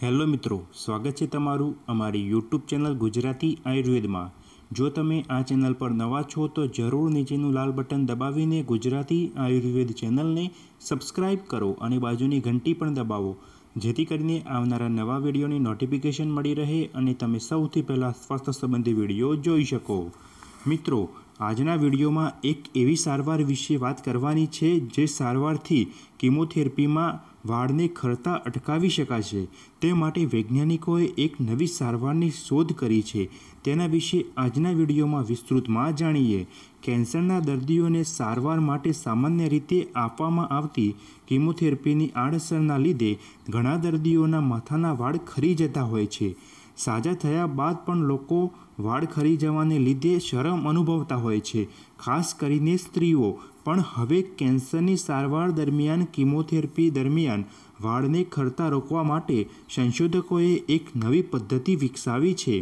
hello મિત્રો સ્વાગત છે તમારું અમારી યુટ્યુબ ચેનલ ગુજરાતી આયુર્વેદમાં જો તમે આ ચેનલ પર નવા છો તો જરૂર નીચેનું લાલ બટન દબાવીને ગુજરાતી આયુર્વેદ ચેનલને સબસ્ક્રાઇબ કરો અને બાજુની ઘંટી પણ દબાવો જેથી કરીને આવનારા નવા વિડીયોની નોટિફિકેશન મળી રહે અને તમે સૌથી પહેલાં સ્વાસ્થ્ય સંબંધી વિડીયો જોઈ શકો મિત્રો આજના વિડીયોમાં એક એવી સારવાર વિશે વાત કરવાની છે જે સારવારથી કિમોથેરપીમાં વાળને ખરતા અટકાવી શકાશે તે માટે વૈજ્ઞાનિકોએ એક નવી સારવારની શોધ કરી છે તેના વિશે આજના વિડીયોમાં વિસ્તૃતમાં જાણીએ કેન્સરના દર્દીઓને સારવાર માટે સામાન્ય રીતે આપવામાં આવતી કિમોથેરપીની આડઅસરના લીધે ઘણા દર્દીઓના માથાના વાળ ખરી જતા હોય છે સાજા થયા બાદ પણ લોકો વાળ ખરી જવાને લીધે શરમ અનુભવતા હોય છે ખાસ કરીને સ્ત્રીઓ પણ હવે કેન્સરની સારવાર દરમિયાન કિમોથેરપી દરમિયાન વાળને ખરતા રોકવા માટે સંશોધકોએ એક નવી પદ્ધતિ વિકસાવી છે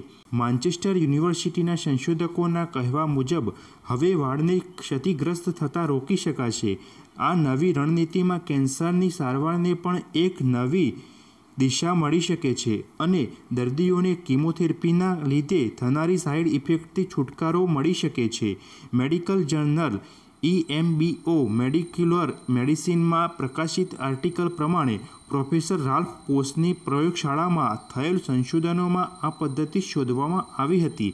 માન્ચેસ્ટર યુનિવર્સિટીના સંશોધકોના કહેવા મુજબ હવે વાળને ક્ષતિગ્રસ્ત થતાં રોકી શકાશે આ નવી રણનીતિમાં કેન્સરની સારવારને પણ એક નવી દિશા મળી શકે છે અને દર્દીઓને કિમોથેરપીના લીધે થનારી સાઇડ ઇફેક્ટથી છુટકારો મળી શકે છે મેડિકલ જર્નલ ઈએમબીઓ મેડિક્યુલર મેડિસિનમાં પ્રકાશિત આર્ટિકલ પ્રમાણે પ્રોફેસર રાલ્ફ પોસની પ્રયોગશાળામાં થયેલ સંશોધનોમાં આ પદ્ધતિ શોધવામાં આવી હતી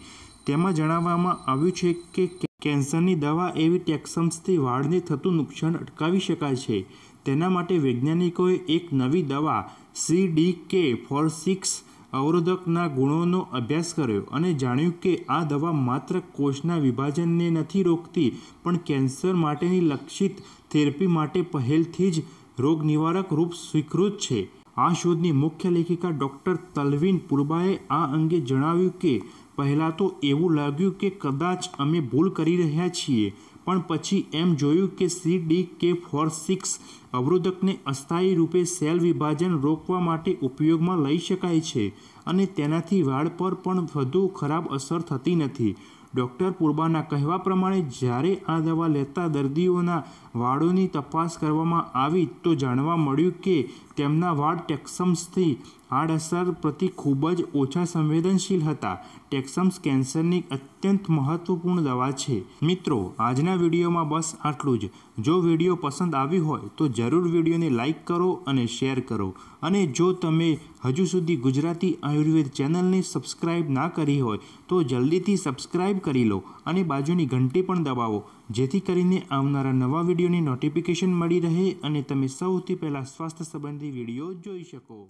તેમાં જણાવવામાં આવ્યું છે કે કેન્સરની દવા એવી ટેક્સમ્સથી વાળને થતું નુકસાન અટકાવી શકાય છે તેના માટે વૈજ્ઞાનિકોએ એક નવી દવા C D K four six અવરોધકના ગુણોનો અભ્યાસ કર્યો અને જાણ્યું કે આ દવા માત્ર કોષના વિભાજનને નથી રોકતી પણ કેન્સર માટેની લક્ષિત થેરપી માટે પહેલથી જ રોગનિવારક રૂપ સ્વીકૃત છે આ શોધની મુખ્ય લેખિકા ડૉક્ટર તલવીન પુરબાએ આ અંગે જણાવ્યું કે પહેલાં તો એવું લાગ્યું કે કદાચ અમે ભૂલ કરી રહ્યા છીએ પણ પછી એમ જોયું કે C D K four six અવરોધકને અસ્થાયી રૂપે સેલ વિભાજન રોકવા માટે ઉપયોગમાં લઈ શકાય છે અને તેનાથી વાળ પર પણ વધુ ખરાબ અસર થતી નથી ડૉક્ટર પૂર્બાના કહેવા પ્રમાણે જ્યારે આ દવા લેતા દર્દીઓના વાળોની તપાસ કરવામાં આવી તો જાણવા મળ્યું કે તેમના વાળ ટેક્સમ્સથી આડઅસર પ્રતિ ખૂબ જ ઓછા સંવેદનશીલ હતા ટેક્સમ્સ કેન્સરની અત્યંત મહત્વપૂર્ણ દવા છે મિત્રો આજના વિડીયોમાં બસ આટલું જ જો વિડીયો પસંદ આવ્યો હોય તો જરૂર વિડીયોને લાઇક કરો અને શેર કરો અને જો તમે હજુ સુધી ગુજરાતી આયુર્વેદ ચેનલને સબસ્ક્રાઇબ ના કરી હોય તો જલ્દીથી સબસ્ક્રાઇબ કરી લો અને બાજુની ઘંટી પણ દબાવો જેથી કરીને આવનારા નવા વિડીયોની નોટિફિકેશન મળી રહે અને તમે સૌથી પહેલાં સ્વાસ્થ્ય સંબંધી વિડીયો જોઈ શકો